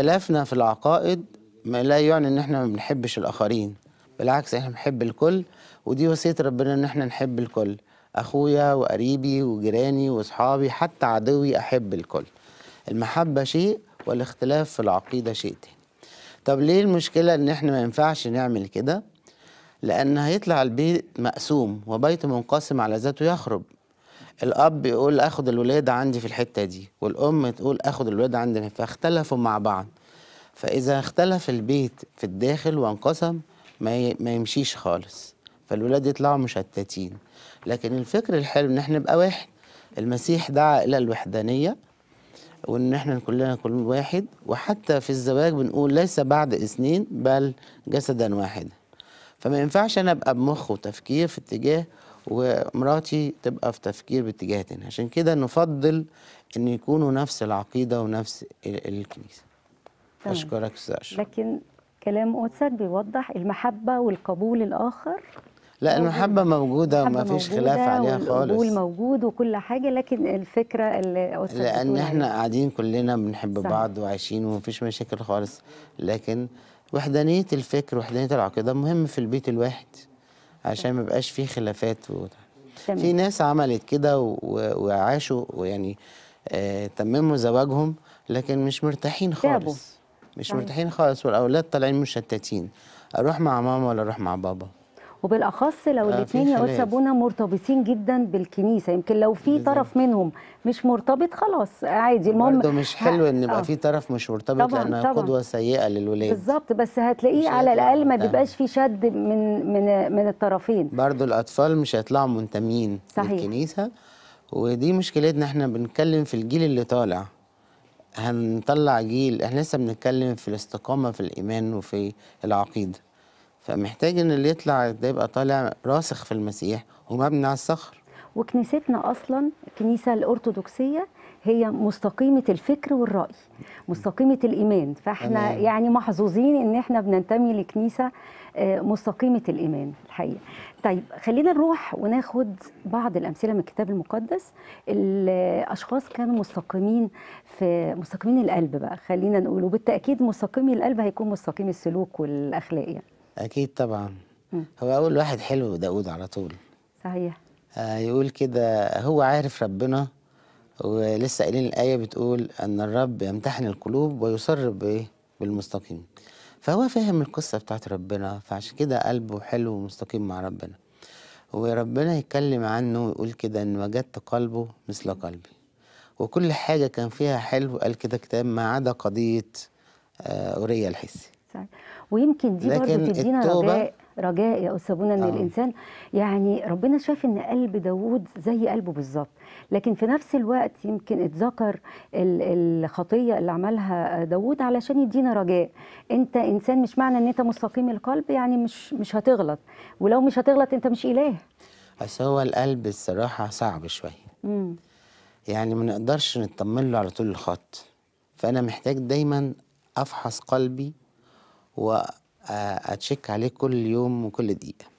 اختلافنا في العقائد ما لا يعني ان احنا ما بنحبش الاخرين بالعكس احنا بنحب الكل ودي وصيه ربنا ان احنا نحب الكل اخويا وقريبي وجيراني واصحابي حتى عدوي احب الكل المحبه شيء والاختلاف في العقيده شيء تاني طب ليه المشكله ان احنا ما ينفعش نعمل كده لان هيطلع البيت مقسوم وبيت منقسم على ذاته يخرب الاب يقول اخد الولاد عندي في الحته دي والام تقول اخد الولاد عندنا فاختلفوا مع بعض فاذا اختلف البيت في الداخل وانقسم ما ما يمشيش خالص فالولاد يطلعوا مشتتين لكن الفكر الحلو ان احنا نبقى واحد المسيح دعا الى الوحدانيه وان احنا كلنا كل واحد وحتى في الزواج بنقول ليس بعد اثنين بل جسدا واحدا فما ينفعش انا ابقى بمخ وتفكير في اتجاه ومراتي تبقى في تفكير باتجاه تاني عشان كده نفضل ان يكونوا نفس العقيده ونفس الكنيسه تمام. اشكرك استاذ لكن كلام قدسك بيوضح المحبه والقبول الاخر لا المحبه موجوده وما فيش خلاف عليها خالص القبول موجود وكل حاجه لكن الفكره اللي لان احنا قاعدين كلنا بنحب صح. بعض وعايشين ومفيش مشاكل خالص لكن وحدانيه الفكر وحدانيه العقيده مهم في البيت الواحد عشان ما يبقاش فيه خلافات و... في ناس عملت كده و... وعاشوا ويعني آه تمموا زواجهم لكن مش مرتاحين خالص دابو. مش مرتاحين خالص والاولاد طالعين مشتتين اروح مع ماما ولا اروح مع بابا وبالاخص لو آه، الاثنين يا استاذ ابونا مرتبطين جدا بالكنيسه يمكن لو في طرف منهم مش مرتبط خلاص عادي المهم برضه مش حلو ان يبقى آه. في طرف مش مرتبط طبعاً لانها طبعاً. قدوه سيئه للولاد بالظبط بس هتلاقيه على الاقل ما بيبقاش في شد من من من الطرفين برضه الاطفال مش هيطلعوا منتمين صحيح. للكنيسه ودي مشكلتنا احنا بنتكلم في الجيل اللي طالع هنطلع جيل احنا لسه بنتكلم في الاستقامه في الايمان وفي العقيده فمحتاج ان اللي يطلع ده يبقى طالع راسخ في المسيح ومبني على الصخر وكنيستنا اصلا الكنيسه الارثوذكسيه هي مستقيمه الفكر والراي مستقيمه الايمان فاحنا أنا... يعني محظوظين ان احنا بننتمي لكنيسه آه، مستقيمه الايمان الحقيقه طيب خلينا نروح وناخد بعض الامثله من الكتاب المقدس الاشخاص كانوا مستقيمين في مستقيمين القلب بقى خلينا نقول وبالتاكيد مستقيمي القلب هيكون مستقيم السلوك والاخلاق يعني اكيد طبعا م. هو اول واحد حلو داود على طول صحيح آه يقول كده هو عارف ربنا ولسه قايلين الايه بتقول ان الرب يمتحن القلوب ويصر بايه بالمستقيم فهو فاهم القصه بتاعت ربنا فعشان كده قلبه حلو ومستقيم مع ربنا وربنا يتكلم عنه ويقول كده ان وجدت قلبه مثل قلبي وكل حاجه كان فيها حلو قال كده كتاب ما عدا قضيه آه، اوريا الحسي الانسان ويمكن دي برضه تدينا رجاء رجاء يا استاذ ان آه. الانسان يعني ربنا شاف ان قلب داوود زي قلبه بالظبط لكن في نفس الوقت يمكن اتذكر الخطيه اللي عملها داوود علشان يدينا رجاء انت انسان مش معنى ان انت مستقيم القلب يعني مش مش هتغلط ولو مش هتغلط انت مش اله بس هو القلب الصراحه صعب شويه امم يعني ما نقدرش نطمن له على طول الخط فانا محتاج دايما افحص قلبي وأتشيك عليه كل يوم وكل دقيقة